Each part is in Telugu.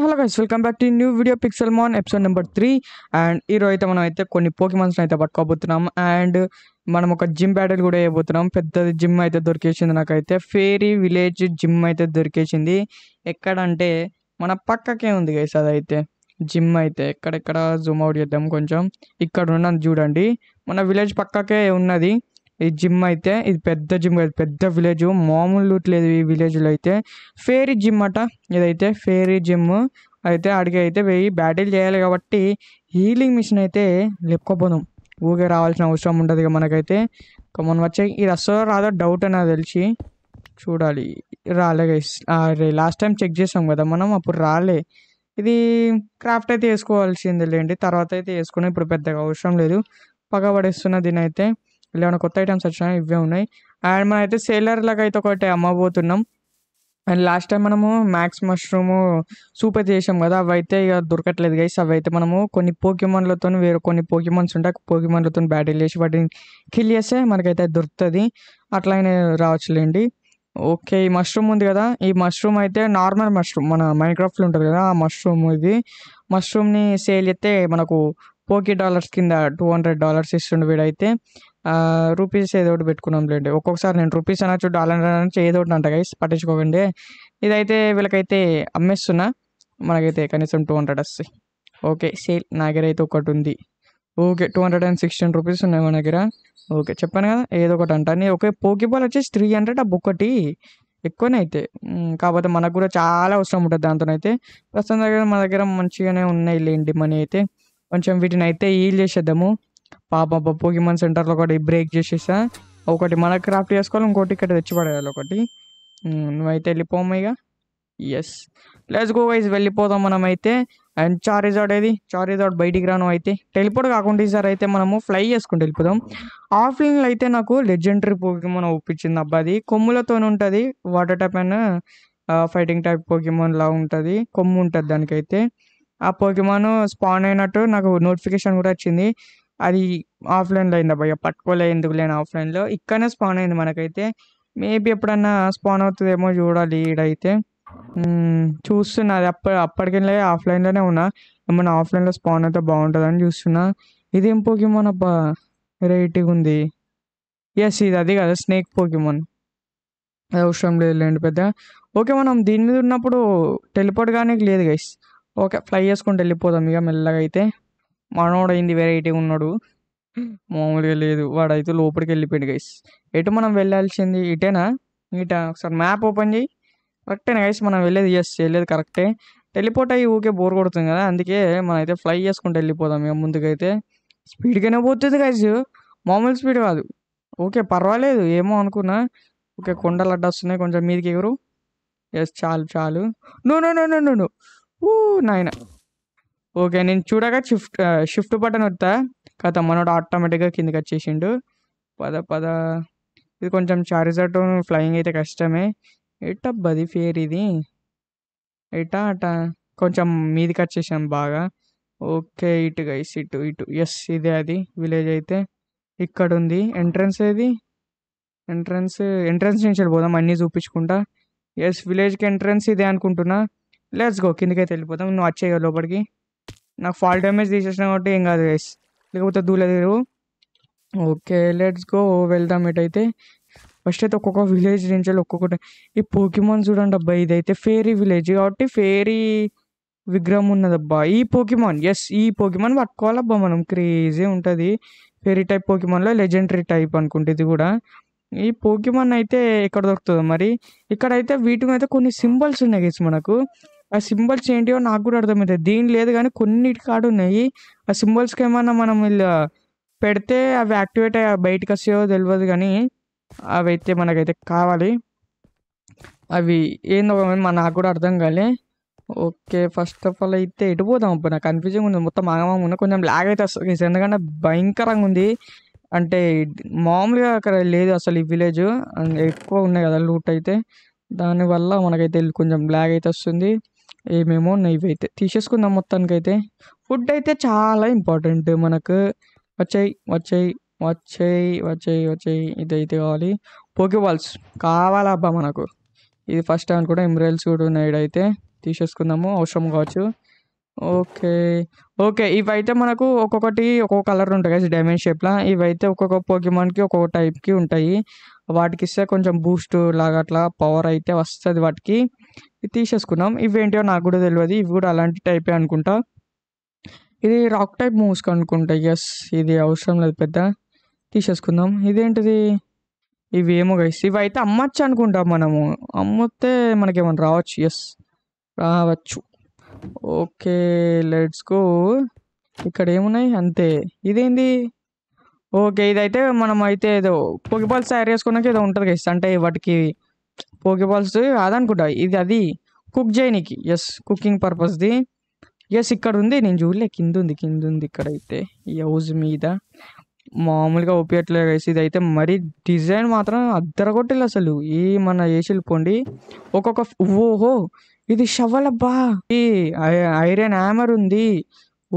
Hello guys welcome back to new video Pixelmon episode number three and ఈరోజు అయితే మనం అయితే కొన్ని పోకిమాన్స్ని అయితే పట్టుకోబోతున్నాం అండ్ మనం ఒక జిమ్ బ్యాటిల్ కూడా వేయబోతున్నాం పెద్ద జిమ్ అయితే దొరికేసింది నాకైతే ఫేరీ విలేజ్ జిమ్ అయితే దొరికేసింది ఎక్కడంటే మన పక్కకే ఉంది గైస్ అదైతే జిమ్ అయితే ఎక్కడెక్కడ జూమ్ అవుట్ చేద్దాం కొంచెం ఇక్కడ ఉన్నది చూడండి మన విలేజ్ పక్కకే ఉన్నది ఈ జిమ్ అయితే ఇది పెద్ద జిమ్ కాదు పెద్ద విలేజ్ మామూలు లూట్ లేదు ఈ విలేజ్లో అయితే ఫేరీ జిమ్ అట ఇదైతే ఫేరీ జిమ్ అయితే అడిగి అయితే వెయ్యి బ్యాటిల్ చేయాలి కాబట్టి హీలింగ్ మిషన్ అయితే లేపుకోపోదాం ఊగే రావాల్సిన అవసరం ఉండదు ఇక మనకైతే మనం వచ్చే ఇది అస్సలు రాదో డౌట్ అని తెలిసి చూడాలి రాలే అరే లాస్ట్ టైం చెక్ చేసాం కదా మనం అప్పుడు రాలే ఇది క్రాఫ్ట్ అయితే వేసుకోవాల్సిందే లేండి తర్వాత అయితే వేసుకుని ఇప్పుడు పెద్దగా అవసరం లేదు పగబడేస్తున్న దీని అయితే ఇలా ఏమైనా కొత్త ఐటమ్స్ వచ్చినా ఇవే ఉన్నాయి అండ్ మనం అయితే సేలర్ లాగా అయితే ఒకటి అమ్మబోతున్నాం అండ్ లాస్ట్ టైం మనము మ్యాక్స్ మష్రూమ్ సూపర్ చేసాం కదా అవి అయితే ఇక దొరకట్లేదు గైస్ అవి అయితే మనము కొన్ని పోకిమన్లతో వేరే కొన్ని పోకిమన్స్ ఉంటాయి పోకిమన్లతో బ్యాటిల్ చేసి వాటిని కిల్ చేస్తే మనకైతే దొరుకుతుంది అట్లానే రావచ్చులేండి ఓకే ఈ మష్రూమ్ ఉంది కదా ఈ మష్రూమ్ అయితే నార్మల్ మష్రూమ్ మన మైన్క్రాఫ్ట్లో ఉంటుంది కదా ఆ మష్రూమ్ ఇది మష్రూమ్ని సేల్ చేస్తే మనకు పోకీ డాలర్స్ కింద టూ హండ్రెడ్ డాలర్స్ ఇస్తుండే వీడైతే రూపీస్ ఏదో ఒకటి పెట్టుకున్నాం లేండి ఒక్కొక్కసారి నేను రూపీస్ అనొచ్చు డాలర్ అనొచ్చు ఏదో ఒకటి అంట గైస్ పట్టించుకోకండి ఇదైతే వీళ్ళకైతే అమ్మేస్తున్నా మనకైతే కనీసం టూ హండ్రెడ్ వస్తాయి ఓకే సేల్ నా దగ్గర అయితే ఒకటి ఉంది okay two hundred and sixteen rupees ఉన్నాయి మన దగ్గర ఓకే చెప్పాను కదా ఏదో ఒకటి నేను ఓకే పోకీబాల్ వచ్చేసి త్రీ హండ్రెడ్ ఆ ఒకటి ఎక్కువనే అయితే కాకపోతే మనకు కూడా చాలా అవసరం ఉంటుంది దాంతోనైతే ప్రస్తుతం దగ్గర మన దగ్గర మంచిగానే ఉన్నాయి లేండి మనీ అయితే కొంచెం వీటిని అయితే ఈల్ చేసేద్దాము పాప పోకిమాన్ సెంటర్లో ఒకటి బ్రేక్ చేసేసా ఒకటి మన క్రాఫ్ట్ చేసుకోవాలి ఇంకోటి ఇక్కడ పడేయాలి ఒకటి నువ్వైతే వెళ్ళిపోమ్మా ఇక ఎస్ లెస్ గో వైజ్ వెళ్ళిపోదాం మనమైతే అండ్ చార్ రిజార్ట్ ఏది రిజార్ట్ బయటికి రాను అయితే టెలిపోర్ట్ కాకుండా సార్ అయితే మనము ఫ్లై చేసుకుంటూ వెళ్ళిపోదాం ఆఫ్లైన్లో అయితే నాకు లెజెండరీ పోకిమోన్ ఒప్పించింది అబ్బాది కొమ్ములతో ఉంటుంది water type and fighting type Pokemon లా ఉంటుంది కొమ్ము ఉంటుంది దానికైతే ఆ పోకిమాన్ స్పాన్ అయినట్టు నాకు నోటిఫికేషన్ కూడా వచ్చింది అది ఆఫ్లైన్లో అయిందా అబ్బాయి పట్టుకోలే ఎందుకు లేని ఆఫ్లైన్లో ఇక్కడనే స్పాన్ అయింది మనకైతే మేబీ ఎప్పుడన్నా స్పాన్ అవుతుందేమో చూడాలి ఈడైతే చూస్తున్నా అది అప్ప అప్పటికెళ్ళే ఆఫ్లైన్లోనే ఉన్నా ఏమన్నా ఆఫ్లైన్లో స్పాన్ అయితే బాగుంటుందని చూస్తున్నా ఏం పోకిమోన్ అబ్బా వెరైటీగా ఉంది ఎస్ ఇది అది కదా స్నేక్ పోకిమోన్ అది అవసరం లేదు లేండి పెద్ద ఓకే మనం దీని మీద ఉన్నప్పుడు టెలిపోర్ట్ కానీ లేదు గైస్ ఓకే ఫ్లై చేసుకుంటూ వెళ్ళిపోదాం ఇక మెల్లగా అయితే అయింది వెరైటీ ఉన్నాడు మామూలుగా లేదు వాడైతే లోపలికి వెళ్ళిపోయాడు గైస్ ఎటు మనం వెళ్ళాల్సింది ఇటేనా ఇట ఒకసారి మ్యాప్ ఓపెన్ చేయి కరెక్టేనా గైస్ మనం వెళ్ళేది ఎస్ వెళ్ళేది కరెక్టే టెలిపోర్ట్ అయ్యి ఊకే బోర్ కొడుతుంది కదా అందుకే అయితే ఫ్లై చేసుకుంటూ వెళ్ళిపోదాం మేము ముందుకైతే స్పీడ్గానే పోతుంది గైస్ మామూలు స్పీడ్ కాదు ఓకే పర్వాలేదు ఏమో అనుకున్నా ఓకే కొండలు వస్తున్నాయి కొంచెం మీదకి ఎగురు ఎస్ చాలు చాలు నూనె నూనె నూనె నో ఊ నాయన ఓకే నేను చూడగా షిఫ్ట్ షిఫ్ట్ బటన్ వస్తా కాత మనోడు ఆటోమేటిక్గా కిందకి వచ్చేసిండు పద పద ఇది కొంచెం చార్జర్తో ఫ్లయింగ్ అయితే కష్టమే ఎట్టబ్బది ఫేర్ ఇది ఎటా అట కొంచెం మీదికి వచ్చేసాం బాగా ఓకే ఇటు గైస్ ఇటు ఇటు ఎస్ ఇదే అది విలేజ్ అయితే ఇక్కడ ఉంది ఎంట్రన్స్ ఏది ఎంట్రన్స్ ఎంట్రన్స్ నుంచి వెళ్ళిపోదాం అన్నీ చూపించుకుంటా ఎస్ విలేజ్కి ఎంట్రన్స్ ఇదే అనుకుంటున్నా లెట్స్ గో కిందకైతే వెళ్ళిపోదాం నువ్వు వచ్చేయ లోపలికి నాకు ఫాల్ డ్యామేజ్ తీసేసిన కాబట్టి ఏం కాదు గైస్ లేకపోతే దూలేదు ఓకే లెట్స్ గో వెళ్దాం ఇటైతే ఫస్ట్ అయితే ఒక్కొక్క విలేజ్ నుంచి ఒక్కొక్కటి ఈ పోకిమాన్ చూడండి అబ్బా ఇదైతే ఫేరీ విలేజ్ కాబట్టి ఫేరీ విగ్రహం ఉన్నదబ్బా ఈ పోకిమాన్ ఎస్ ఈ పోకిమాన్ పట్టుకోవాలబ్బా మనం క్రేజీ ఉంటుంది ఫేరీ టైప్ పోకిమాన్లో లెజెండరీ టైప్ అనుకుంటే ఇది కూడా ఈ పోకిమాన్ అయితే ఎక్కడ దొరుకుతుందో మరి ఇక్కడైతే వీటి మీద కొన్ని సింబల్స్ ఉన్నాయి మనకు ఆ సింబల్స్ ఏంటియో నాకు కూడా అర్థమవుతుంది దీని లేదు కానీ కొన్నిటి కాడు ఉన్నాయి ఆ సింబల్స్కి ఏమన్నా మనం ఇలా పెడితే అవి యాక్టివేట్ అయ్యి బయటకు వస్తాయో తెలియదు కానీ అవి అయితే మనకైతే కావాలి అవి ఏందో మన నాకు కూడా అర్థం కాలే ఓకే ఫస్ట్ ఆఫ్ ఆల్ అయితే పోదాం అప్పుడు నాకు కన్ఫ్యూజింగ్ ఉంది మొత్తం ఆగమాగం ఉన్న కొంచెం లాగ్ అయితే వస్తుంది ఎందుకంటే భయంకరంగా ఉంది అంటే మామూలుగా అక్కడ లేదు అసలు ఈ విలేజ్ ఎక్కువ ఉన్నాయి కదా లూట్ అయితే దానివల్ల మనకైతే కొంచెం బ్లాగ్ అయితే వస్తుంది ఏమేమో ఇవైతే తీసేసుకుందాం మొత్తానికైతే ఫుడ్ అయితే చాలా ఇంపార్టెంట్ మనకు వచ్చాయి వచ్చాయి వచ్చాయి వచ్చాయి వచ్చాయి ఇదైతే కావాలి పోకేబాల్స్ బాల్స్ కావాలబ్బా మనకు ఇది ఫస్ట్ టైం కూడా ఎమరైల్స్ కూడా ఉన్నాయి అయితే తీసేసుకుందాము అవసరం కావచ్చు ఓకే ఓకే ఇవైతే మనకు ఒక్కొక్కటి ఒక్కొక్క కలర్ ఉంటాయి కదా డైమండ్ షేప్లా ఇవైతే ఒక్కొక్క పోకిమాన్కి ఒక్కొక్క టైప్కి ఉంటాయి వాటికి ఇస్తే కొంచెం బూస్ట్ లాగా అట్లా పవర్ అయితే వస్తుంది వాటికి తీసేసుకున్నాం ఇవేంటో నాకు కూడా తెలియదు ఇవి కూడా అలాంటి టైపే అనుకుంటా ఇది రాక్ టైప్ మూవ్స్ అనుకుంటా ఎస్ ఇది అవసరం లేదు పెద్ద తీసేసుకుందాం ఇదేంటిది ఇవి ఏమో గైస్ ఇవి అయితే అమ్మచ్చు అనుకుంటాం మనము అమ్మితే మనకేమన్నా రావచ్చు ఎస్ రావచ్చు ఓకే లెట్స్ గో ఇక్కడ ఏమున్నాయి అంతే ఇదేంది ఓకే ఇదైతే మనం అయితే ఏదో పొగిపాలు తయారు చేసుకున్నాక ఏదో ఉంటుంది గైస్ అంటే వాటికి పోకేబాల్స్ అదనుకుంటా ఇది అది కుక్ చేయనీకి ఎస్ కుకింగ్ పర్పస్ది ఎస్ ఇక్కడ ఉంది నేను చూడలే కింద ఉంది కింద ఉంది ఇక్కడైతే ఈ హౌజ్ మీద మామూలుగా వేసి ఇది అయితే మరి డిజైన్ మాత్రం అద్దర అద్దరగొట్టలేదు అసలు ఈ మన ఏసీలు పొండి ఒక్కొక్క ఓహో ఇది షవలబ్బా ఈ ఐరన్ హ్యామర్ ఉంది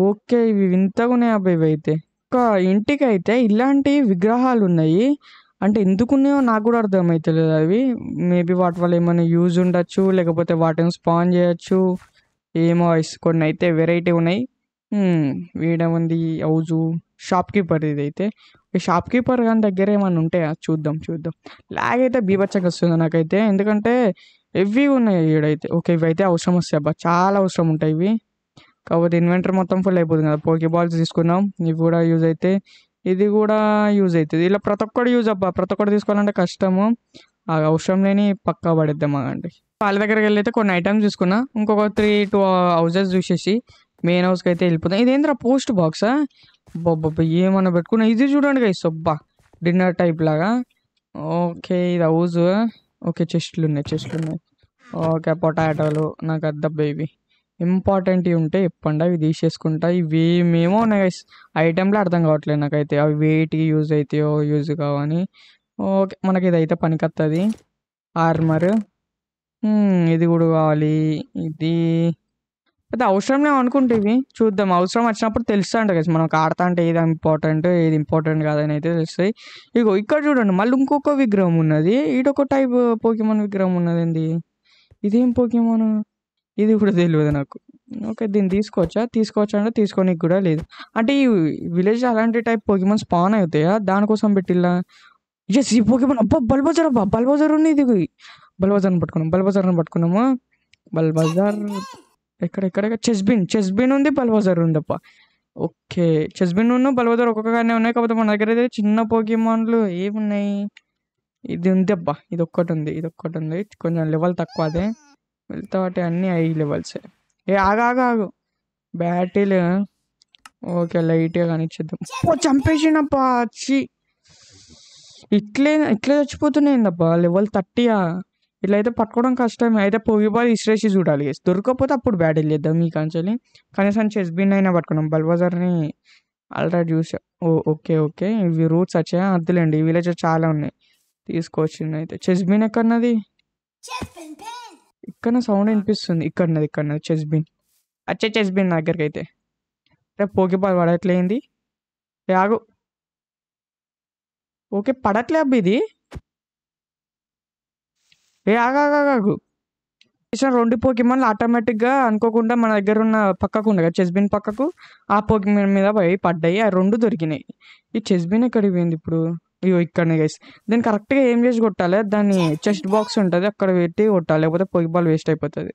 ఓకే ఇవి వింతగా ఉన్నాయి అబ్బాయి ఇవి అయితే ఒక ఇంటికి అయితే ఇలాంటి విగ్రహాలు ఉన్నాయి అంటే ఎందుకున్నాయో నాకు కూడా అర్థమవుతలేదు అవి మేబీ వాటి వల్ల ఏమైనా యూజ్ ఉండొచ్చు లేకపోతే వాటిని స్పాన్ చేయొచ్చు ఏమో ఐస్ కొన్ని అయితే వెరైటీ ఉన్నాయి hmm, ఉంది హౌజు షాప్ కీపర్ ఇది అయితే షాప్ కీపర్ కానీ దగ్గర ఏమైనా ఉంటాయా చూద్దాం చూద్దాం లాగ్ అయితే బీభచ్చగా వస్తుంది నాకైతే ఎందుకంటే ఇవి ఉన్నాయి ఈడైతే ఓకే ఇవి అయితే అవసరం వస్తాయి అబ్బా చాలా అవసరం ఉంటాయి ఇవి కాకపోతే ఇన్వెంటర్ మొత్తం ఫుల్ అయిపోతుంది కదా పోకీ బాల్స్ తీసుకున్నాం ఇవి కూడా యూజ్ అయితే ఇది కూడా యూజ్ అవుతుంది ఇలా ప్రతి ఒక్కటి యూజ్ అబ్బా ప్రతి ఒక్కటి తీసుకోవాలంటే కష్టము అవసరం లేని పక్కా అండి వాళ్ళ దగ్గరికి వెళ్ళి అయితే కొన్ని ఐటమ్స్ తీసుకున్నా ఇంకొక త్రీ టూ హౌజెస్ చూసేసి మెయిన్ హౌస్కి అయితే వెళ్ళిపోతాం ఇదేంద్రా పోస్ట్ బాక్సా బొబ్బ ఏమన్నా పెట్టుకున్నా ఇది చూడండి కదా సొబ్బా డిన్నర్ టైప్ లాగా ఓకే ఇది హౌజ్ ఓకే చెస్ట్లు ఉన్నాయి చెస్ట్లు ఉన్నాయి ఓకే పొటాటోలు నాకు అద్దబ్బా ఇవి ఇంపార్టెంట్వి ఉంటే చెప్పండి అవి తీసేసుకుంటా ఇవి మేమో ఉన్నాయి ఐటెంలో అర్థం కావట్లేదు నాకైతే అవి వేటికి యూజ్ అవుతాయో యూజ్ కావని ఓకే మనకి ఇదైతే పనికొస్తుంది ఆర్మర్ ఇది కూడా కావాలి ఇది అయితే అవసరం అనుకుంటే ఇవి చూద్దాం అవసరం వచ్చినప్పుడు తెలుస్తా అంట కదా మనం ఆడతా అంటే ఏది ఇంపార్టెంట్ ఏది ఇంపార్టెంట్ కాదని అయితే తెలుస్తుంది ఇగో ఇక్కడ చూడండి మళ్ళీ ఇంకొక విగ్రహం ఉన్నది ఒక టైప్ పోకిమోన్ విగ్రహం ఉన్నది ఏంది ఇదేం పోకిమోన్ ఇది కూడా తెలియదు నాకు ఓకే దీన్ని తీసుకోవచ్చా తీసుకోవచ్చా అంటే తీసుకోనికి కూడా లేదు అంటే ఈ విలేజ్ అలాంటి టైప్ పొగిమన్ స్పాన్ అవుతాయా దానికోసం పెట్టిల్లా ఎస్ ఈ పోగిమన్ అబ్బా బల్బజర్ అబ్బా బల్బజర్ ఉంది ఇది బల్బజార్ని పట్టుకున్నాం బల్బజార్ని పట్టుకున్నాము బల్బజార్ ఎక్కడ ఎక్కడ చెస్బిన్ చెస్బిన్ ఉంది బల్బజర్ ఉంది అబ్బా ఓకే చెస్బిన్ ఉన్న బల్బజార్ ఒక్కొక్కగానే ఉన్నాయి కాకపోతే మన దగ్గర అయితే చిన్న పోగిమాన్లు ఏమున్నాయి ఇది ఉంది అబ్బా ఇది ఒక్కటి ఉంది ఇది ఒక్కటి ఉంది కొంచెం లెవెల్ తక్కువ అదే మిగతాటి అన్నీ హై లెవెల్స్ ఏ ఆగాగాగు బ్యాటిల్ ఓకే లైట్గా కానిచ్చేద్దాం ఓ చంపేసినప్పా చి ఇట్లే ఇట్లే చచ్చిపోతున్నాయిందబ్బా లెవెల్ థర్టీయా ఇట్లా అయితే పట్టుకోవడం కష్టమే అయితే పొగి బాల్ ఇసిరేసి చూడాలి దొరకకపోతే అప్పుడు బ్యాటిల్ చేద్దాం ఈ కంచెలి కనీసం చెస్ బిన్ అయినా పట్టుకున్నాం బల్బజార్ని ఆల్రెడీ చూసా ఓ ఓకే ఓకే ఇవి రూట్స్ వచ్చాయా అద్దులేండి ఈ విలేజ్ చాలా ఉన్నాయి తీసుకొచ్చింది అయితే చెస్ బిన్ ఎక్కడన్నది ఇక్కడ సౌండ్ వినిపిస్తుంది ఇక్కడ ఇక్కడ చెస్ బిన్ అచ్చే చెస్ బిన్ నా దగ్గరికి అయితే రేపు పోకే బాల్ పడట్లేంది యాగు ఓకే పడట్లే అబ్బా ఇది ఏ ఆగాగాగు చేసిన రెండు పోకిమాన్లు ఆటోమేటిక్గా అనుకోకుండా మన దగ్గర ఉన్న పక్కకు ఉండగా చెస్బిన్ పక్కకు ఆ పోకిమాన్ మీద పోయి పడ్డాయి ఆ రెండు దొరికినాయి ఈ చెస్బిన్ ఎక్కడికి పోయింది ఇప్పుడు ఇవి ఇక్కడనే గైస్ దాన్ని కరెక్ట్గా ఏం చేసి కొట్టాలి దాన్ని చెస్ట్ బాక్స్ ఉంటుంది అక్కడ పెట్టి కొట్టాలి లేకపోతే పొయ్యి బాల్ వేస్ట్ అయిపోతుంది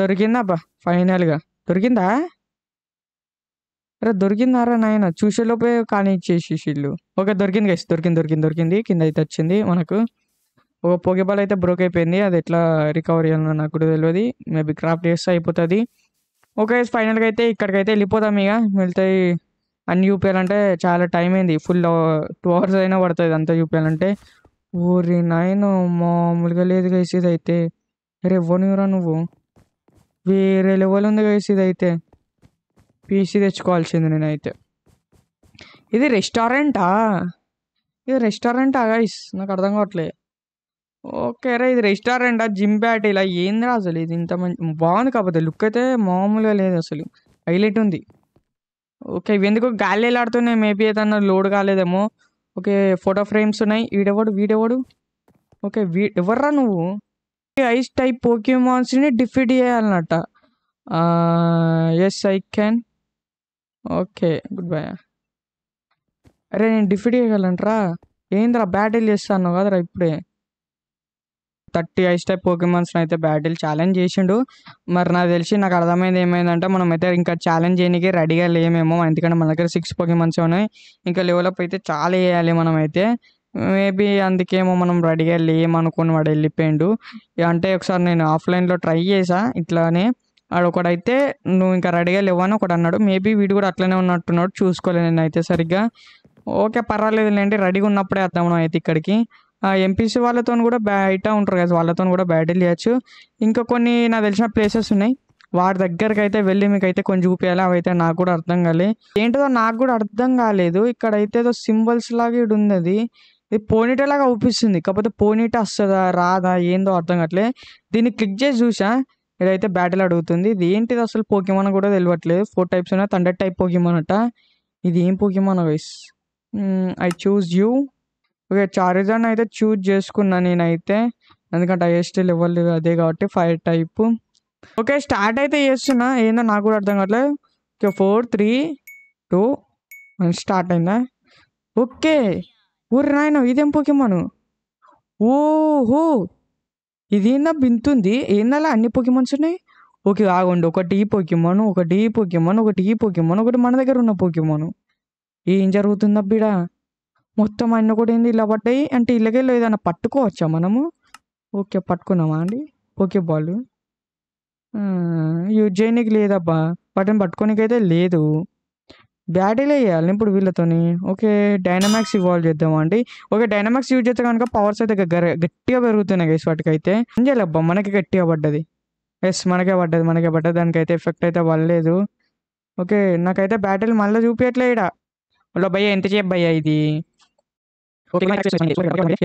దొరికిందా అబ్బా ఫైనల్గా దొరికిందా అరే దొరికిందా రా నాయన చూసేలోపే కానీ ఇచ్చేసి ఇల్లు ఓకే దొరికింది గైస్ దొరికింది దొరికింది దొరికింది కింద అయితే వచ్చింది మనకు ఒక బాల్ అయితే బ్రోక్ అయిపోయింది అది ఎట్లా రికవరీ అన్న నాకు కూడా తెలియదు మేబీ క్రాఫ్ట్ చేస్తే అయిపోతుంది ఓకే ఫైనల్గా అయితే ఇక్కడికైతే వెళ్ళిపోదాం ఇక మిగతాయి అన్ని అంటే చాలా టైం అయింది ఫుల్ టూ అవర్స్ అయినా పడుతుంది అంతా అంటే ఊరి నాయన మామూలుగా లేదు ఇది అయితే అరే ఇవ్వనివరా నువ్వు వేరే లెవెల్ ఉంది ఇది అయితే పీసీ తెచ్చుకోవాల్సింది నేనైతే ఇది రెస్టారెంటా ఇది రెస్టారెంటా గైస్ నాకు అర్థం కావట్లే ఓకే రే ఇది రెస్టారెంటా జిమ్ బ్యాట్ ఇలా ఏందిరా అసలు ఇది ఇంత మంచి బాగుంది కాకపోతే లుక్ అయితే మామూలుగా లేదు అసలు హైలైట్ ఉంది ఓకే ఎందుకు గాలి వెళ్ళాడుతున్నాయి మేబీ ఏదన్నా లోడ్ కాలేదేమో ఓకే ఫోటో ఫ్రేమ్స్ ఉన్నాయి వీడెవడు వీడెవడు ఓకే వీ ఎవర్రా నువ్వు ఐస్ టైప్ పోకేమాన్స్ని డిఫీట్ చేయాలన్నట్ట yes I can okay good bye అరే నేను డిఫీట్ చేయగలంట్రా ఏంద్రా బ్యాటిల్ చేస్తాను కదరా ఇప్పుడే థర్టీ ఐస్ టైప్ పోకెమాన్స్ని అయితే బ్యాటిల్ ఛాలెంజ్ చేసిండు మరి నాకు తెలిసి నాకు అర్థమైంది ఏమైందంటే మనం అయితే ఇంకా ఛాలెంజ్ చేయడానికి రెడీగా లేమేమో ఎందుకంటే మన దగ్గర సిక్స్ పోకెమాన్స్ ఉన్నాయి ఇంకా లెవెలప్ అయితే చాలా వేయాలి మనం అయితే మేబీ అందుకేమో మనం రెడీగా లేమనుకుని వాడు వెళ్ళిపోయిండు అంటే ఒకసారి నేను ఆఫ్లైన్లో ట్రై చేసా ఇట్లానే వాడు ఒకడైతే నువ్వు ఇంకా రెడీగా లేవని ఒకడు అన్నాడు మేబీ వీడు కూడా అట్లనే ఉన్నట్టున్నాడు చూసుకోలేదు నేను అయితే సరిగ్గా ఓకే పర్వాలేదు లేండి రెడీగా ఉన్నప్పుడే వద్దాం అయితే ఇక్కడికి ఎంపీసీ వాళ్ళతో కూడా బయట ఉంటారు కదా వాళ్ళతో కూడా బ్యాటిల్ చేయొచ్చు ఇంకా కొన్ని నాకు తెలిసిన ప్లేసెస్ ఉన్నాయి వాడి దగ్గరికి అయితే వెళ్ళి మీకు అయితే కొంచెం చూపించాలి అయితే నాకు కూడా అర్థం కాలేదు ఏంటో నాకు కూడా అర్థం కాలేదు ఇక్కడ అయితే ఏదో సింబల్స్ లాగా ఇటు ఉంది అది ఇది పోనీటే లాగా అవుపిస్తుంది కాకపోతే పోనీటే వస్తుందా రాదా ఏందో అర్థం కావట్లే దీన్ని క్లిక్ చేసి చూసా ఇదైతే బ్యాటిల్ అడుగుతుంది ఇది ఏంటిది అసలు పోకిమాన్ కూడా తెలియట్లేదు ఫోర్ టైప్స్ ఉన్నాయి థండర్ టైప్ పోకిమాన్ అట ఇది ఏం పోకిమాన్ వైస్ I choose you okay Charizard అయితే చూజ్ చేసుకున్నా నేనైతే ఎందుకంటే ఐఎస్టీ లెవెల్ అదే కాబట్టి ఫైర్ టైప్ ఓకే స్టార్ట్ అయితే చేస్తున్నా ఏందో నాకు కూడా అర్థం కావట్లేదు okay four three two start అయిందా ఓకే ఊరి నాయన ఇదేం పొకిమాను ఓహో ఏందా బింతుంది ఏందలా అన్ని పొకిమాన్స్ ఉన్నాయి ఓకే ఆగండి ఒకటి ఈ పొకిమాను ఒకటి ఈ పొకిమాను ఒకటి ఈ పొకిమాను ఒకటి మన దగ్గర ఉన్న పొకిమాను ఏం జరుగుతుందా బిడా మొత్తం అన్న కూడా ఏంది ఇలా పడ్డాయి అంటే ఇలాగేలో ఏదైనా పట్టుకోవచ్చా మనము ఓకే పట్టుకున్నామా అండి ఓకే బాల్ యూజ్ చేయనికి లేదబ్బా వాటిని పట్టుకోనికైతే లేదు బ్యాటరీలే వేయాలి ఇప్పుడు వీళ్ళతోని ఓకే డైనమాక్స్ ఇవాల్వ్ చేద్దామా అండి ఓకే డైనమాక్స్ యూజ్ చేస్తే కనుక పవర్స్ అయితే గట్టిగా పెరుగుతున్నాయి గైస్ వాటికైతే ఏం చేయలేబ్బా మనకి గట్టిగా పడ్డది ఎస్ మనకే పడ్డది మనకే పడ్డది దానికైతే ఎఫెక్ట్ అయితే పడలేదు ఓకే నాకైతే బ్యాటరీలు మళ్ళీ చూపించట్లేడా ఇలా భయ్యా ఎంత చేయబ్బయ్యా ఇది ఓకే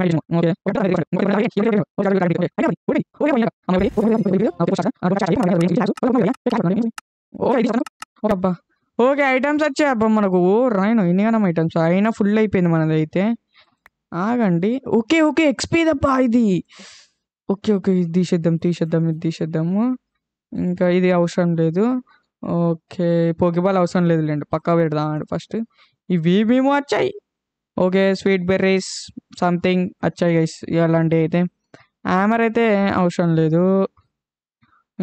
ఐటమ్స్ వచ్చాయి అబ్బా మనకు ఓ రాయను ఇన్నిగానం ఐటమ్స్ అయినా ఫుల్ అయిపోయింది మనదైతే ఆగండి ఓకే ఓకే ఎక్స్పీ దబ్బా ఇది ఓకే ఓకే ఇది తీసేద్దాం తీసేద్దాం ఇది తీసేద్దాము ఇంకా ఇది అవసరం లేదు ఓకే పోకేబాల్ అవసరం లేదులేండి పక్కా పెడదాం ఫస్ట్ ఇవి మేము వచ్చాయి ఓకే స్వీట్ బెర్రీస్ సంథింగ్ వచ్చాయి గైస్ ఇలాంటివి అయితే హ్యామర్ అయితే అవసరం లేదు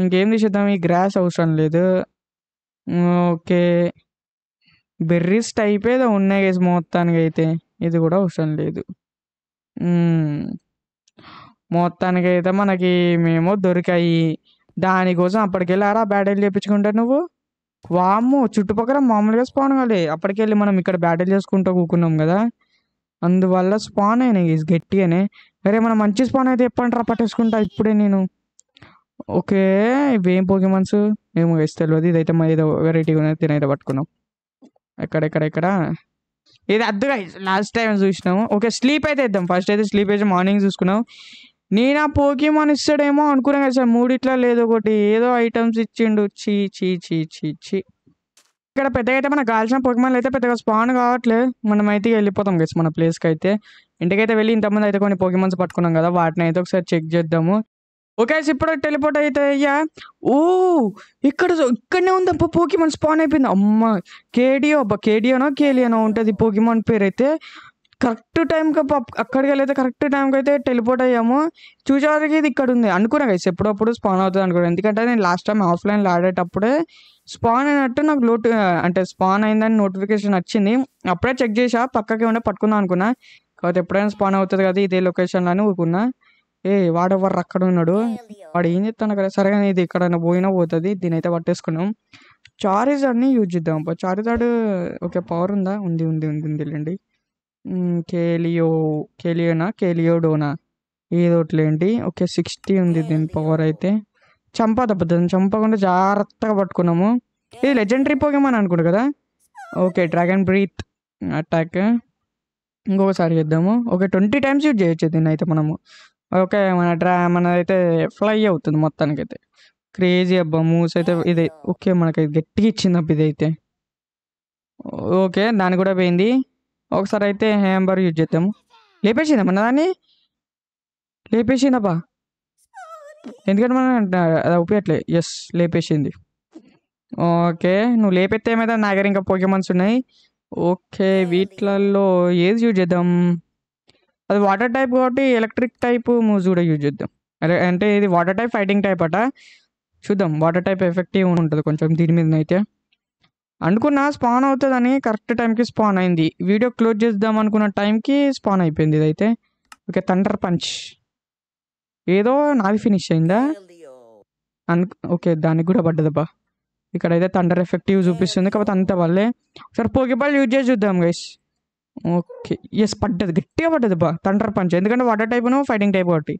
ఇంకేం తీసేద్దాం ఈ గ్రాస్ అవసరం లేదు ఓకే బెర్రీస్ టైప్ ఏదో ఉన్నాయి గైస్ మొత్తానికి అయితే ఇది కూడా అవసరం లేదు మొత్తానికి అయితే మనకి మేము దొరికాయి దానికోసం అప్పటికెళ్ళారా బ్యాటరీలు చేయించుకుంటా నువ్వు వాము చుట్టుపక్కల మామూలుగా స్పాన్ కాలే అప్పటికెళ్ళి మనం ఇక్కడ బ్యాటిల్ చేసుకుంటూ కూకున్నాం కదా అందువల్ల స్పాన్ అయినాయి గట్టిగానే అరే మనం మంచి స్పాన్ అయితే ఎప్పంటారా పట్టేసుకుంటా ఇప్పుడే నేను ఓకే ఇవేం పోకేమన్స్ ఏమో వేస్తే తెలియదు ఇదైతే మా ఏదో వెరైటీగా ఉన్నది తినైతే పట్టుకున్నాం ఎక్కడెక్కడ ఎక్కడ ఇది అద్దుగా లాస్ట్ టైం చూసినాము ఓకే స్లీప్ అయితే ఇద్దాం ఫస్ట్ అయితే స్లీప్ అయితే మార్నింగ్ చూసుకున్నాం నేను ఆ పోకేమాన్ ఇస్తాడేమో అనుకున్నాను కదా సార్ మూడిట్లా లేదు ఒకటి ఏదో ఐటమ్స్ ఇచ్చిండు చీ చీ చీ చీ చీ ఇక్కడ పెద్దగా అయితే మనకు కాల్చిన పోకిమాన్లు అయితే పెద్దగా స్పాన్ కావట్లేదు మనం అయితే వెళ్ళిపోతాం కదా మన ప్లేస్కి అయితే ఇంటికైతే వెళ్ళి ఇంతమంది అయితే కొన్ని పొగిమన్స్ పట్టుకున్నాం కదా వాటిని అయితే ఒకసారి చెక్ చేద్దాము ఓకే ఇప్పుడు టెలిపోర్ట్ అయితే అయ్యా ఓ ఇక్కడ ఇక్కడనే ఉంది అబ్బా పోకిమాన్ స్పాన్ అయిపోయింది అమ్మ కేడియో అబ్బా కేడియోనో కేలియోనో ఉంటుంది పోకిమాన్ పేరు అయితే కరెక్ట్ టైంకి అక్కడికి వెళ్ళైతే కరెక్ట్ టైంకి అయితే టెలిపోర్ట్ అయ్యాము చూసేవారికి ఇది ఇక్కడ ఉంది అనుకున్నా కదా ఎప్పుడప్పుడు స్పాన్ అవుతుంది అనుకున్నాను ఎందుకంటే నేను లాస్ట్ టైం ఆఫ్లైన్లో ఆడేటప్పుడే స్పాన్ అయినట్టు నాకు లోట్ అంటే స్పాన్ అయిందని నోటిఫికేషన్ వచ్చింది అప్పుడే చెక్ చేసా పక్కకి ఉండే పట్టుకుందాం అనుకున్నా కాబట్టి ఎప్పుడైనా స్పాన్ అవుతుంది కదా ఇదే లొకేషన్లో అని ఊరుకున్నా ఏ వాడెవరు అక్కడ ఉన్నాడు వాడు ఏం చెప్తాను కదా సరే కానీ ఇది ఎక్కడైనా పోయినా పోతుంది దీని అయితే పట్టేసుకున్నాం చార్జర్ని యూజ్ చేద్దాం చారిజాడ్ ఓకే పవర్ ఉందా ఉంది ఉంది ఉంది ఉంది వెళ్ళండి కేలియో కేలియోనా కేలియోడోనా ఏదోట్లేంటి ఓకే సిక్స్టీ ఉంది దీని పవర్ అయితే చంపా తప్పదు చంపకుండా జాగ్రత్తగా పట్టుకున్నాము ఇది లెజెండరీ మనం అనుకుంటు కదా ఓకే డ్రాగన్ బ్రీత్ అటాక్ ఇంకొకసారి చేద్దాము ఓకే ట్వంటీ టైమ్స్ యూజ్ చేయొచ్చు దీన్ని అయితే మనము ఓకే మన డ్రా మనదైతే ఫ్లై అవుతుంది మొత్తానికి అయితే క్రేజీ అబ్బా మూవ్స్ అయితే ఇది ఓకే మనకి గట్టిగా ఇచ్చింది అబ్బా ఇదైతే ఓకే దాని కూడా పోయింది ఒకసారి అయితే హ్యాంబర్ యూజ్ చేద్దాము లేపేసిందా మన దాన్ని లేపేసిందబ్బా ఎందుకంటే మనం అది ఉపయట్లే ఎస్ లేపేసింది ఓకే నువ్వు లేపెత్తే ఏమైతే నా దగ్గర ఇంకా పోకేమన్స్ ఉన్నాయి ఓకే వీటిలలో ఏది యూజ్ చేద్దాం అది వాటర్ టైప్ కాబట్టి ఎలక్ట్రిక్ టైప్ మూవ్స్ కూడా యూజ్ చేద్దాం అంటే ఇది వాటర్ టైప్ ఫైటింగ్ టైప్ అట చూద్దాం వాటర్ టైప్ ఎఫెక్టివ్ ఉంటుంది కొంచెం దీని మీద అయితే అనుకున్నా స్పాన్ అవుతుందని కరెక్ట్ టైంకి స్పాన్ అయింది వీడియో క్లోజ్ చేద్దాం అనుకున్న టైంకి స్పాన్ అయిపోయింది ఇదైతే ఓకే థండర్ పంచ్ ఏదో నాది ఫినిష్ అయిందా అను ఓకే దానికి కూడా పడ్డదబ్బా ఇక్కడైతే థండర్ ఎఫెక్టివ్ చూపిస్తుంది కాకపోతే అంత వల్లే ఒకసారి పోగిబాల్ యూజ్ చేసి చూద్దాం గైస్ ఓకే ఎస్ పడ్డది గట్టిగా పడ్డదిబ్బా బా థండర్ పంచ్ ఎందుకంటే వాటర్ టైప్ను ఫైటింగ్ టైప్ ఒకటి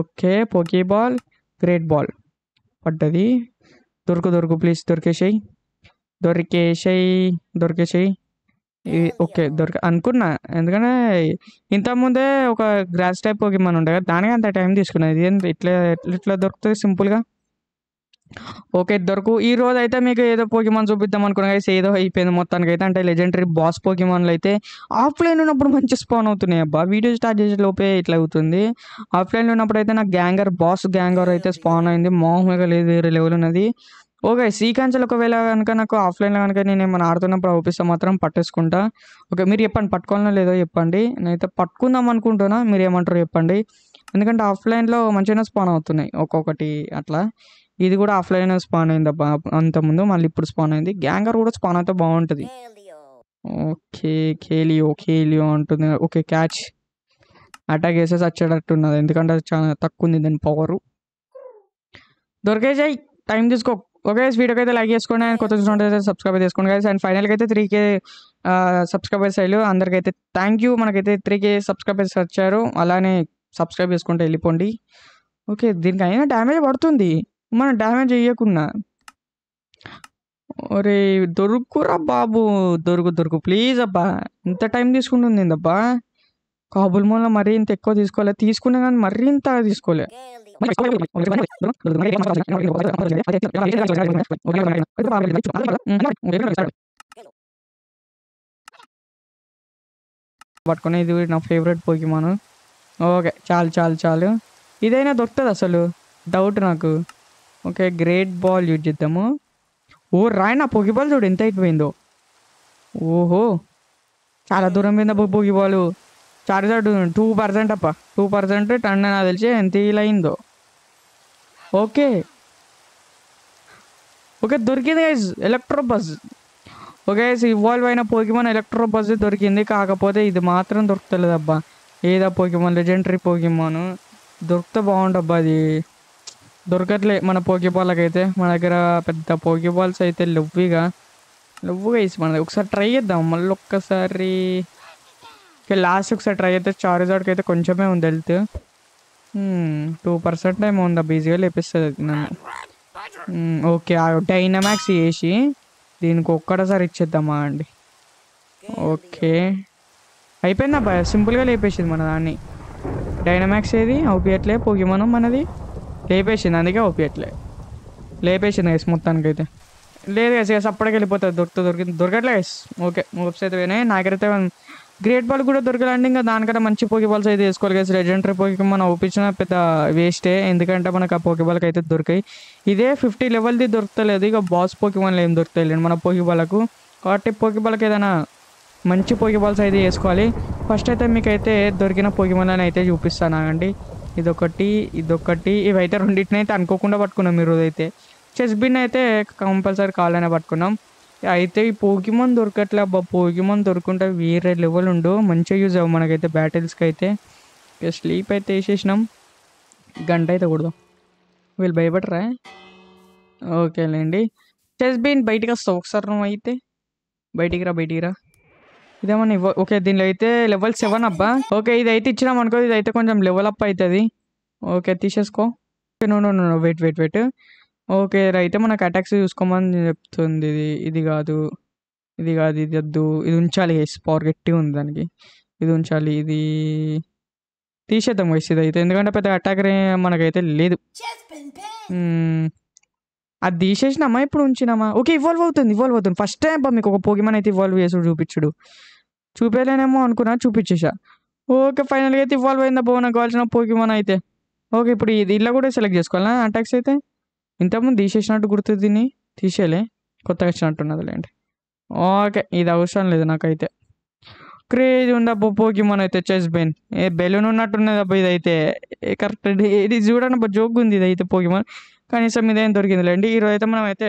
okay poke ball great ball పడ్డది దొరుకు దొరుకు ప్లీజ్ దొరికేసేయి దొరికేసాయి దొరికేసాయి ఓకే దొరిక అనుకున్నా ఎందుకంటే ముందే ఒక గ్రాస్ టైప్ ఇమ్మని ఉండే కదా దానికి అంత టైం ఏంటి ఇట్లా ఇట్లా దొరుకుతుంది సింపుల్గా ఓకే దొరకు ఈ రోజు అయితే మీకు ఏదో పోకిమాన్ చూపిద్దాం అనుకున్నా ఏదో అయిపోయింది మొత్తానికి అయితే అంటే లెజెండరీ బాస్ పోకిమాన్లు అయితే ఆఫ్లైన్ ఉన్నప్పుడు మంచి స్పాన్ అవుతున్నాయి అబ్బా వీడియో స్టార్ట్ చేసే లోపే ఇట్లా అవుతుంది ఆఫ్లైన్ ఉన్నప్పుడు అయితే నా గ్యాంగర్ బాస్ గ్యాంగర్ అయితే స్పాన్ అయింది మామూలుగా లేదు వేరే లెవెల్ ఉన్నది ఓకే సీ ఒకవేళ కనుక నాకు ఆఫ్లైన్లో కనుక నేను ఏమైనా ఆడుతున్నప్పుడు ఓపిస్తే మాత్రం పట్టేసుకుంటా ఓకే మీరు చెప్పండి పట్టుకోవాలనో లేదో చెప్పండి నేనైతే పట్టుకుందాం అనుకుంటున్నా మీరు ఏమంటారు చెప్పండి ఎందుకంటే ఆఫ్లైన్లో మంచిగా స్పాన్ అవుతున్నాయి ఒక్కొక్కటి అట్లా ఇది కూడా ఆఫ్లైన్ స్పాన్ అయింది అంత అంతకుముందు మళ్ళీ ఇప్పుడు స్పాన్ అయింది గ్యాంగర్ కూడా స్పాన్ అయితే బాగుంటుంది ఓకే కేలియో కేలియో అంటుంది ఓకే క్యాచ్ అటాక్ వేసేసి ఉన్నది ఎందుకంటే చాలా తక్కువ ఉంది దాని పవరు దొరికేసాయి టైం తీసుకో ఒక వీడియోకి అయితే లైక్ చేసుకోండి అండ్ కొత్త చూసినట్టు అయితే సబ్స్క్రైబ్ చేసుకోండి గైస్ అండ్ ఫైనల్గా అయితే త్రీ కే సబ్స్క్రైబర్స్ అయ్యారు అందరికైతే థ్యాంక్ యూ మనకైతే త్రీ కే సబ్స్క్రైబర్స్ వచ్చారు అలానే సబ్స్క్రైబ్ చేసుకుంటే వెళ్ళిపోండి ఓకే దీనికి అయినా డ్యామేజ్ పడుతుంది మనం డ్యామేజ్ చేయకుండా ఒరే దొరుకురా బాబు దొరుకు దొరుకు ప్లీజ్ అబ్బా ఇంత టైం తీసుకుంటుంది అబ్బా కాబుల్ మూల మరీ ఇంత ఎక్కువ తీసుకోలే తీసుకునే కానీ మరీ ఇంత తీసుకోలే పట్టుకునే ఇది నా ఫేవరెట్ మనం ఓకే చాలు చాలు చాలు ఇదైనా దొరుకుతుంది అసలు డౌట్ నాకు ఓకే గ్రేట్ బాల్ యూజ్ చేద్దాము ఓ రాయ్ నా బాల్ చూడు ఎంత అయిపోయిందో ఓహో చాలా దూరం పోయిందా బాలు చార్జర్ టూ పర్సెంట్ ಅಪ್ಪ టూ పర్సెంట్ ಟನ್ నాకు తెలిసి ఎంత ఇలా అయిందో ఓకే ఓకే దొరికింది guys Electabuzz okay evolve అయిన పోకిమన్ ఎలక్ట్రో బస్ దొరికింది కాకపోతే ఇది మాత్రం దొరుకుతలేదు అబ్బా ఏదా పోకిమన్ లెజెండరీ పోకిమాను దొరికితే బాగుంటబ్బా అది దొరకట్లే మన పోకిబాల్కైతే మన దగ్గర పెద్ద పోకిబాల్స్ అయితే లెవ్విగా లెవ్వుగా వేసి మన ఒకసారి ట్రై చేద్దాం మళ్ళీ ఒక్కసారి లాస్ట్ ఒకసారి ట్రై అయితే చారిజార్డ్కి అయితే కొంచెమే ఉంది హెల్త్ టూ పర్సెంట్ ఏమో ఉందా బిజీగా లేపిస్తుంది నన్ను ఓకే డైనమాక్స్ వేసి దీనికి ఒక్కడసారి ఇచ్చేద్దామా అండి ఓకే అయిపోయిందా బాయ్ సింపుల్గా లేపేసింది మన దాన్ని డైనమాక్స్ ఏది ఓపియట్లే మనం మనది లేపేసింది అందుకే ఓపియట్లే లేపేసింది మొత్తానికి అయితే లేదు గైస్ గైస్ అప్పటికి వెళ్ళిపోతుంది దొరుకుతుంది దొరికింది దొరకట్లే గైస్ ఓకే మూప్స్ అయితే పోయినాయి నాకైతే గ్రేట్ బాల్ కూడా దొరకలండి ఇంకా దానికంటే మంచి పోకేబాల్స్ అయితే వేసుకోవాలి కదా లెజెండరీ పోకే మనం ఒప్పించిన పెద్ద వేస్టే ఎందుకంటే మనకు ఆ పోకేబాల్కి అయితే దొరికాయి ఇదే ఫిఫ్టీ లెవెల్ది దొరకలేదు ఇక బాస్ పోకేబాల్ ఏం దొరుకుతలేదు మన పోకేబాలకు కాబట్టి పోకేబాల్కి ఏదైనా మంచి పోకేబాల్స్ అయితే వేసుకోవాలి ఫస్ట్ అయితే మీకైతే దొరికిన అని అయితే చూపిస్తాను అండి ఇదొకటి ఇదొకటి ఇవైతే రెండింటినైతే అనుకోకుండా పట్టుకున్నాం ఈరోజు అయితే చెస్ బిన్ అయితే కంపల్సరీ కావాలనే పట్టుకున్నాం అయితే ఈ పోకిమాన్ దొరకట్లే అబ్బా పోకిమాన్ దొరుకుంటే వేరే లెవెల్ ఉండు మంచిగా యూజ్ అవ్వ మనకైతే బ్యాటిల్స్కి అయితే ఇక స్లీప్ అయితే వేసేసినాం గంట అయితే కూడదాం వీళ్ళు భయపడరా ఓకేలేండి చెస్ బీన్ బయటికి వస్తావు ఒకసారి నువ్వు అయితే బయటికి రా బయటికి రా ఇదేమన్నా ఇవ్వ ఓకే దీనిలో అయితే లెవెల్ సెవెన్ అబ్బా ఓకే ఇది అయితే ఇచ్చినాం అనుకో ఇది అయితే కొంచెం లెవెల్ అప్ అవుతుంది ఓకే తీసేసుకో no no no wait wait wait okay. అయితే మనకు అటాక్స్ చూసుకోమని చెప్తుంది ఇది. ఇది కాదు ఇది కాదు ఇది వద్దు ఇది ఉంచాలి యెస్ పవర్ ఉంది దానికి. ఇది ఉంచాలి. ఇది తీసేద్దాం ఇది అయితే ఎందుకంటే పెద్ద అటాక్ మనకైతే లేదు. అది తీసేసినామా? ఇప్పుడు ఉంచినామా? ఓకే. ఇవాల్వ్ అవుతుంది. ఇవాల్వ్ అవుతుంది. ఫస్ట్ టైం అబ్బా మీకు ఒక పోకీమాన్ అయితే ఇవాల్వ్ చేసుడు చూపించుడు చూపియలేనేమో అనుకున్నా చూపించేసా ఓకే. ఫైనల్‌గా అయితే ఇవాల్వ్ అయిందా బాగున్నా కావాల్సిన పోకీమాన్ అయితే. ఓకే. ఇప్పుడు ఇది ఇట్లా కూడా సెలెక్ట్ చేసుకోవాలా అటాక్స్ అయితే? ఇంతకుముందు తీసేసినట్టు గుర్తు తిని తీసేయలే కొత్తగా ఉన్నది లేండి ఓకే ఇది అవసరం లేదు నాకైతే క్రేజ్ ఉందా బొప్పోకి మనం అయితే చెస్ బెన్ ఏ బెలూన్ ఉన్నట్టున్నది అబ్బా ఇదైతే కరెక్ట్ ఇది చూడండి జోక్ ఉంది ఇదైతే పోకిమాన్ కనీసం ఇదేం దొరికింది లేండి ఈరోజు అయితే మనం అయితే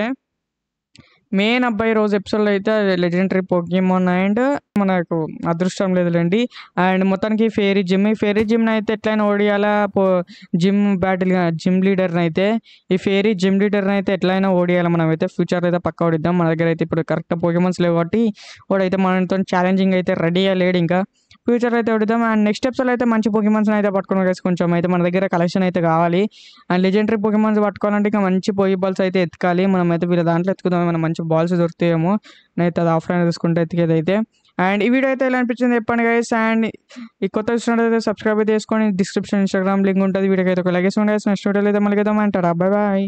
మెయిన్ అబ్బాయి రోజు ఎపిసోడ్లో అయితే లెజెండరీ పోకేమోన్ అండ్ మనకు అదృష్టం లేదులేండి అండ్ మొత్తానికి ఫేరీ జిమ్ ఈ ఫేరీ జిమ్ అయితే ఎట్లయినా ఓడియాలా పో జిమ్ బ్యాటిల్ జిమ్ లీడర్ని అయితే ఈ ఫేరీ జిమ్ లీడర్ని అయితే ఎట్లయినా ఓడియాలి మనమైతే ఫ్యూచర్లో అయితే పక్కా ఓడిద్దాం మన దగ్గర అయితే ఇప్పుడు కరెక్ట్ పోకేమన్స్ లేవు కాబట్టి వాడైతే మనతో ఛాలెంజింగ్ అయితే రెడీ అయ్యలేడు ఇంకా ఫ్యూచర్ అయితే పెడతాం అండ్ నెక్స్ట్ స్టెప్స్లో అయితే మంచి పొగిమన్స్ అయితే పట్టుకుని కలిసి కొంచెం అయితే మన దగ్గర కలెక్షన్ అయితే కావాలి అండ్ లెజెండరీ పొకిమాన్స్ పట్టుకోవాలంటే ఇంకా మంచి పొయ్యి బాల్స్ అయితే ఎత్తుకాలి మనం అయితే వీళ్ళ దాంట్లో ఎత్తుకుందాం మనం మంచి బాల్స్ దొరుకుతాయేమో నేను అది ఆఫ్లైన్ తీసుకుంటే ఎత్తికేది అయితే అండ్ ఈ వీడియో అయితే ఎలా అనిపించింది చెప్పండి గైస్ అండ్ ఈ కొత్త అయితే సబ్స్క్రైబ్ అయితే చేసుకోండి డిస్క్రిప్షన్ ఇన్స్టాగ్రామ్ లింక్ ఉంటుంది వీడియోకి అయితే ఒక లగేజ్ ఉండే నెక్స్ట్ వీడియోలో అయితే మళ్ళీ కదా అంటారా బాయ్ బాయ్